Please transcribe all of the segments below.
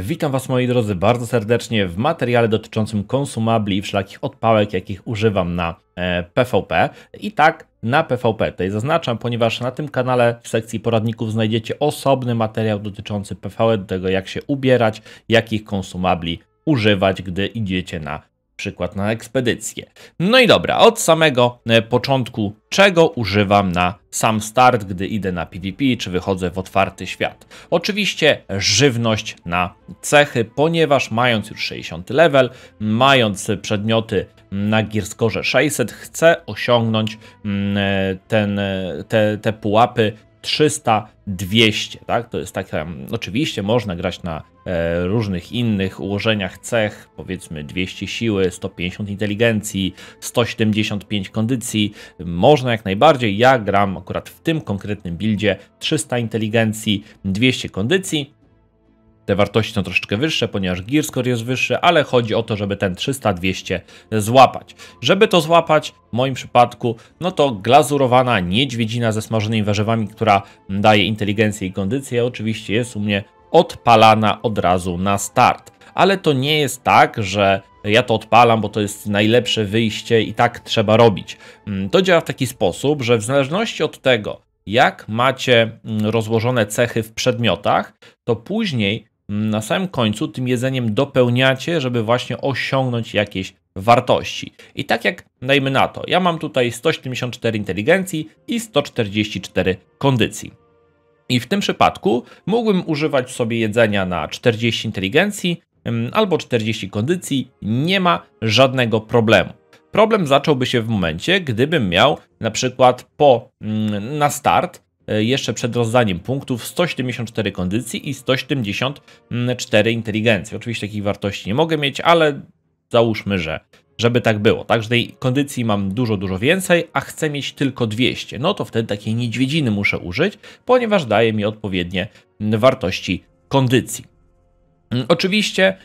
Witam Was moi drodzy bardzo serdecznie w materiale dotyczącym konsumabli i wszelakich odpałek, jakich używam na PvP. E, I tak na PvP. Tutaj zaznaczam, ponieważ na tym kanale w sekcji poradników znajdziecie osobny materiał dotyczący PvE, do tego jak się ubierać, jakich konsumabli używać, gdy idziecie na przykład na ekspedycję. No i dobra, od samego e, początku, czego używam na sam start, gdy idę na PvP czy wychodzę w otwarty świat. Oczywiście żywność na cechy, ponieważ mając już 60 level, mając przedmioty na Gearscore 600, chcę osiągnąć mm, e, ten, e, te, te pułapy 300, 200, tak? To jest taka, oczywiście można grać na e, różnych innych ułożeniach cech, powiedzmy 200 siły, 150 inteligencji, 175 kondycji, można jak najbardziej, ja gram akurat w tym konkretnym buildzie 300 inteligencji, 200 kondycji, te wartości są troszeczkę wyższe, ponieważ score jest wyższy, ale chodzi o to, żeby ten 300-200 złapać. Żeby to złapać, w moim przypadku, no to glazurowana niedźwiedzina ze smażonymi warzywami, która daje inteligencję i kondycję, oczywiście jest u mnie odpalana od razu na start. Ale to nie jest tak, że ja to odpalam, bo to jest najlepsze wyjście i tak trzeba robić. Mm, to działa w taki sposób, że w zależności od tego, jak macie mm, rozłożone cechy w przedmiotach, to później na samym końcu tym jedzeniem dopełniacie, żeby właśnie osiągnąć jakieś wartości. I tak jak dajmy na to, ja mam tutaj 174 inteligencji i 144 kondycji. I w tym przypadku mógłbym używać sobie jedzenia na 40 inteligencji mm, albo 40 kondycji, nie ma żadnego problemu. Problem zacząłby się w momencie, gdybym miał na przykład po, mm, na start E, jeszcze przed rozdaniem punktów 174 kondycji i 174 inteligencji. Oczywiście takich wartości nie mogę mieć, ale załóżmy, że żeby tak było. Także tej kondycji mam dużo, dużo więcej, a chcę mieć tylko 200. No to wtedy takiej niedźwiedziny muszę użyć, ponieważ daje mi odpowiednie wartości kondycji. Mm, oczywiście e,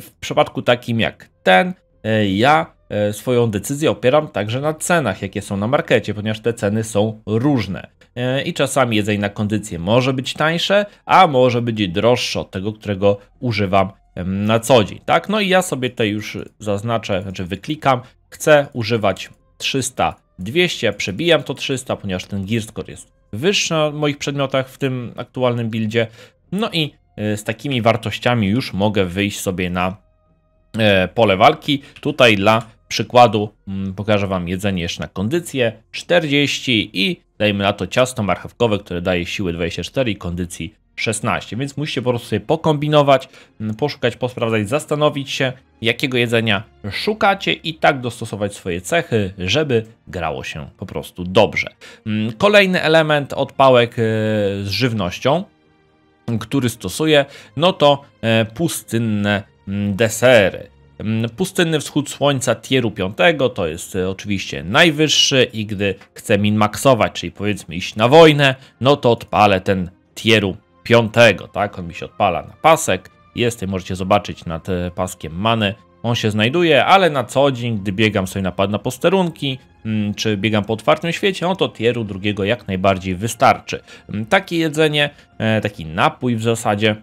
w przypadku takim jak ten, e, ja E, swoją decyzję opieram także na cenach, jakie są na markecie, ponieważ te ceny są różne. E, I czasami jedzenie na kondycję może być tańsze, a może być droższe od tego, którego używam na co dzień. Tak, no i ja sobie tutaj już zaznaczę, znaczy wyklikam, chcę używać 300, 200, przebijam to 300, ponieważ ten score jest wyższy na moich przedmiotach w tym aktualnym buildzie. No i e, z takimi wartościami już mogę wyjść sobie na pole walki. Tutaj dla przykładu mm, pokażę Wam jedzenie jeszcze na kondycję 40 i dajmy na to ciasto marchewkowe, które daje siły 24 i kondycji 16, więc musicie po prostu sobie pokombinować, mm, poszukać, posprawdzać, zastanowić się, jakiego jedzenia szukacie i tak dostosować swoje cechy, żeby grało się po prostu dobrze. Mm, kolejny element odpałek e, z żywnością, który stosuję, no to e, pustynne desery. Mm, Pustynny wschód słońca tieru 5 to jest e, oczywiście najwyższy i gdy chcę minmaksować, czyli powiedzmy iść na wojnę, no to odpalę ten tieru 5, tak? On mi się odpala na pasek, jest, możecie zobaczyć nad e, paskiem many, on się znajduje, ale na co dzień, gdy biegam sobie napad na posterunki, mm, czy biegam po otwartym świecie, no to tieru drugiego jak najbardziej wystarczy. Mm, Takie jedzenie, e, taki napój w zasadzie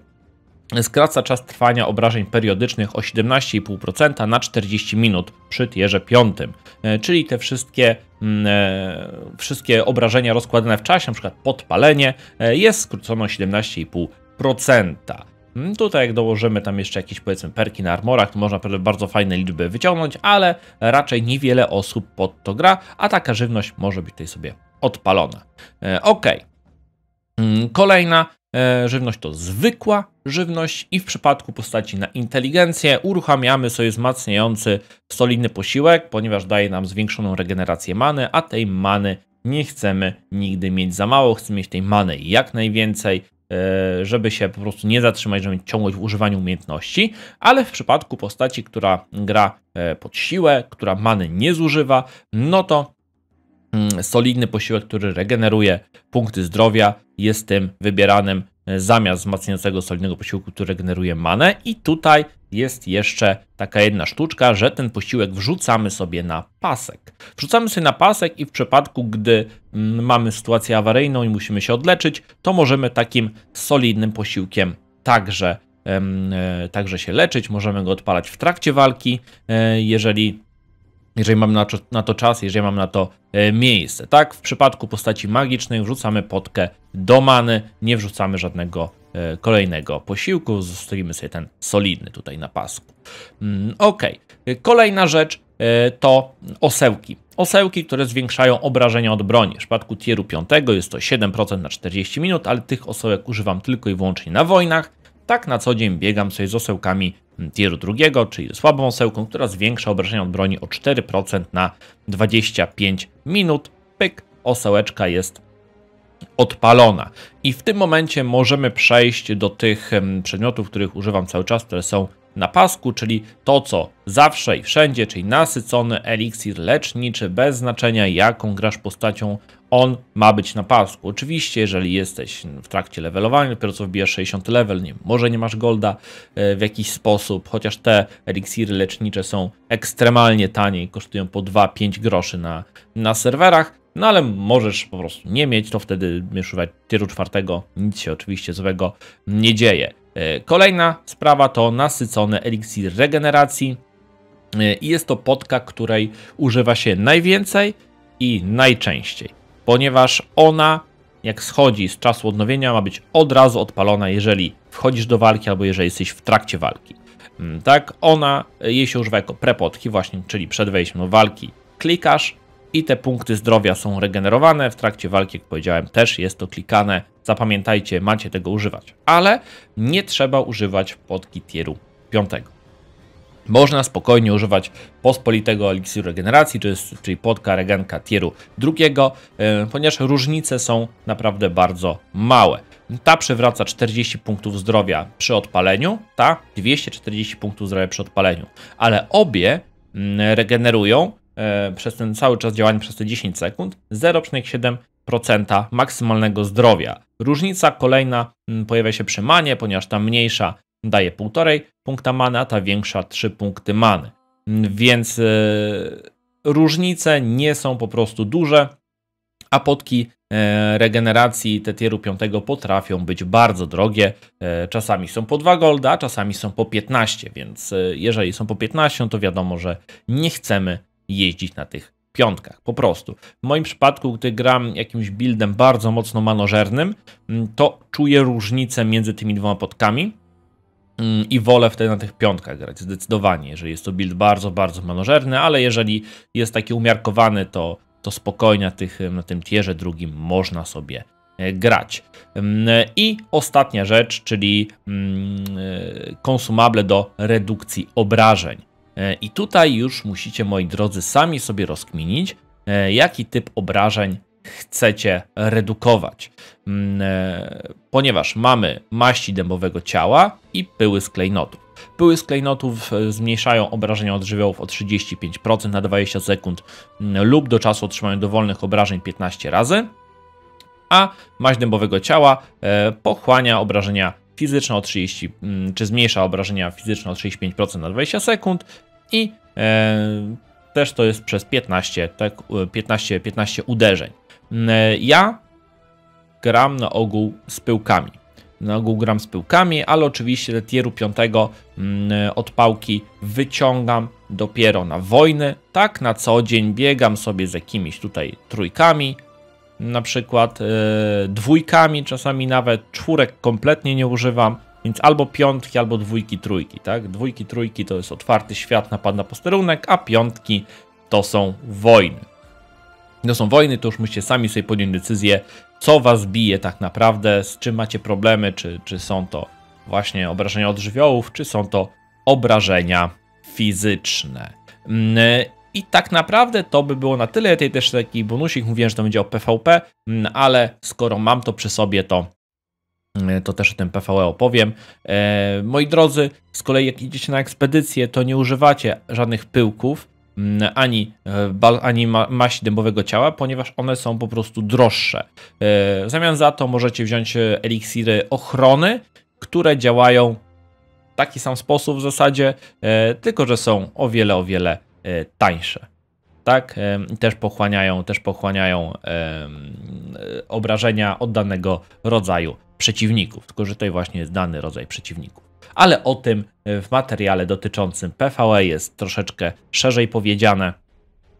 skraca czas trwania obrażeń periodycznych o 17,5% na 40 minut przy tierze 5. E, czyli te wszystkie, mm, e, wszystkie obrażenia rozkładane w czasie, np. podpalenie, e, jest skrócone o 17,5%. Mm, tutaj jak dołożymy tam jeszcze jakieś powiedzmy perki na armorach, to można bardzo fajne liczby wyciągnąć, ale raczej niewiele osób pod to gra, a taka żywność może być tutaj sobie odpalona. Ok. Mm, kolejna żywność to zwykła żywność i w przypadku postaci na inteligencję uruchamiamy sobie wzmacniający solidny posiłek, ponieważ daje nam zwiększoną regenerację many, a tej many nie chcemy nigdy mieć za mało, chcemy mieć tej many jak najwięcej, e, żeby się po prostu nie zatrzymać, żeby mieć ciągłość w używaniu umiejętności, ale w przypadku postaci, która gra e, pod siłę, która many nie zużywa, no to mm, solidny posiłek, który regeneruje punkty zdrowia, jest tym wybieranym E, zamiast wzmacniającego solidnego posiłku, który generuje manę. I tutaj jest jeszcze taka jedna sztuczka, że ten posiłek wrzucamy sobie na pasek. Wrzucamy sobie na pasek i w przypadku, gdy mm, mamy sytuację awaryjną i musimy się odleczyć, to możemy takim solidnym posiłkiem także, e, także się leczyć. Możemy go odpalać w trakcie walki, e, jeżeli jeżeli mam na, na to czas, jeżeli mam na to e, miejsce. Tak, w przypadku postaci magicznej wrzucamy potkę do many, nie wrzucamy żadnego e, kolejnego posiłku, zostawimy sobie ten solidny tutaj na pasku. Mm, ok, e, kolejna rzecz to osełki. Osełki, które zwiększają obrażenia od broni. W przypadku tieru 5 jest to 7% na 40 minut, ale tych osełek używam tylko i wyłącznie na wojnach. Tak na co dzień biegam sobie z osełkami tieru drugiego, czyli słabą wąsełką, która zwiększa obrażenia od broni o 4% na 25 minut. Pyk, osełeczka jest odpalona. I w tym momencie możemy przejść do tych przedmiotów, których używam cały czas, które są na pasku, czyli to co zawsze i wszędzie, czyli nasycony eliksir leczniczy bez znaczenia jaką grasz postacią on ma być na pasku. Oczywiście, jeżeli jesteś w trakcie levelowania, dopiero co wbijasz 60 level, nie, może nie masz golda e, w jakiś sposób, chociaż te eliksiry lecznicze są ekstremalnie tanie i kosztują po 2-5 groszy na, na serwerach, no ale możesz po prostu nie mieć, to wtedy używać tieru czwartego, nic się oczywiście złego nie dzieje. E, kolejna sprawa to nasycony eliksir regeneracji e, i jest to podka, której używa się najwięcej i najczęściej ponieważ ona, jak schodzi z czasu odnowienia, ma być od razu odpalona, jeżeli wchodzisz do walki albo jeżeli jesteś w trakcie walki. Mm, tak, ona, e, jej się używa jako prepotki, właśnie, czyli przed wejściem do walki klikasz i te punkty zdrowia są regenerowane. W trakcie walki, jak powiedziałem, też jest to klikane. Zapamiętajcie, macie tego używać, ale nie trzeba używać podki tieru 5. Można spokojnie używać pospolitego eliksiru regeneracji, czyli podka regenka tieru drugiego, e, ponieważ różnice są naprawdę bardzo małe. Ta przywraca 40 punktów zdrowia przy odpaleniu, ta 240 punktów zdrowia przy odpaleniu, ale obie mm, regenerują e, przez ten cały czas działania, przez te 10 sekund 0,7% maksymalnego zdrowia. Różnica kolejna mm, pojawia się przy manie, ponieważ ta mniejsza daje 1,5 punkta many, a ta większa 3 punkty many. Więc e, różnice nie są po prostu duże, a potki e, regeneracji Tetieru 5 potrafią być bardzo drogie. E, czasami są po 2 golda, czasami są po 15, więc jeżeli są po 15, to wiadomo, że nie chcemy jeździć na tych piątkach, po prostu. W moim przypadku, gdy gram jakimś buildem bardzo mocno manożernym, to czuję różnicę między tymi dwoma podkami Mm, i wolę wtedy na tych piątkach grać, zdecydowanie, jeżeli jest to build bardzo, bardzo manożerny, ale jeżeli jest taki umiarkowany, to, to spokojnie na, tych, na tym tierze drugim można sobie e, grać. Mm, I ostatnia rzecz, czyli mm, e, konsumable do redukcji obrażeń. E, I tutaj już musicie, moi drodzy, sami sobie rozkminić, jaki typ obrażeń chcecie redukować, mm, e, ponieważ mamy maści dębowego ciała i pyły z klejnotów. Pyły z klejnotów e, zmniejszają obrażenia od żywiołów o 35% na 20 sekund mm, lub do czasu otrzymania dowolnych obrażeń 15 razy, a maść dębowego ciała e, pochłania obrażenia fizyczne o 30, mm, czy zmniejsza obrażenia fizyczne o 35% na 20 sekund i też to jest przez 15, tak, 15, 15 uderzeń. E, ja gram na ogół z pyłkami. Na ogół gram z pyłkami, ale oczywiście do tieru piątego mm, e, odpałki wyciągam dopiero na wojny. Tak na co dzień biegam sobie z jakimiś tutaj trójkami, na przykład yy, dwójkami, czasami nawet czwórek kompletnie nie używam, więc albo piątki, albo dwójki, trójki, tak? Dwójki, trójki to jest otwarty świat, napad na posterunek, a piątki to są wojny no są wojny, to już musicie sami sobie podjąć decyzję, co was bije tak naprawdę, z czym macie problemy, czy, czy są to właśnie obrażenia od żywiołów, czy są to obrażenia fizyczne. Mm, I tak naprawdę to by było na tyle. tej też taki bonusik, mówiłem, że to będzie o PvP, mm, ale skoro mam to przy sobie, to mm, to też o tym PvE opowiem. E, moi drodzy, z kolei jak idziecie na ekspedycję, to nie używacie żadnych pyłków, Mm, ani, e, ani maści dębowego ciała, ponieważ one są po prostu droższe. E, w zamian za to możecie wziąć e, eliksiry ochrony, które działają w taki sam sposób w zasadzie, tylko że są o wiele, o wiele tańsze. Tak, też pochłaniają, też pochłaniają obrażenia od danego rodzaju przeciwników, tylko że tutaj właśnie jest dany rodzaj przeciwników ale o tym w materiale dotyczącym PVE jest troszeczkę szerzej powiedziane,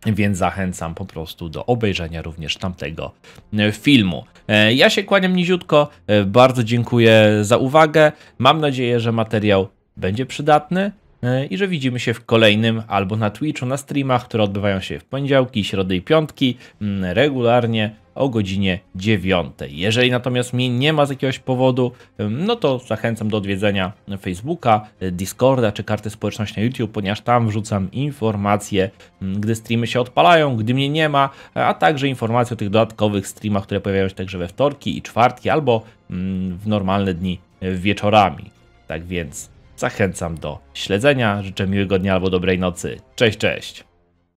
więc zachęcam po prostu do obejrzenia również tamtego e, filmu. E, ja się kłaniam niziutko, e, bardzo dziękuję za uwagę. Mam nadzieję, że materiał będzie przydatny. E, i że widzimy się w kolejnym albo na Twitchu, na streamach, które odbywają się w poniedziałki, środy i piątki mm, regularnie o godzinie 9. Jeżeli natomiast mnie nie ma z jakiegoś powodu, no to zachęcam do odwiedzenia Facebooka, e, Discorda czy karty społeczności na YouTube, ponieważ tam wrzucam informacje, mm, gdy streamy się odpalają, gdy mnie nie ma, a także informacje o tych dodatkowych streamach, które pojawiają się także we wtorki i czwartki albo mm, w normalne dni wieczorami. Tak więc zachęcam do śledzenia. Życzę miłego dnia albo dobrej nocy. Cześć, cześć!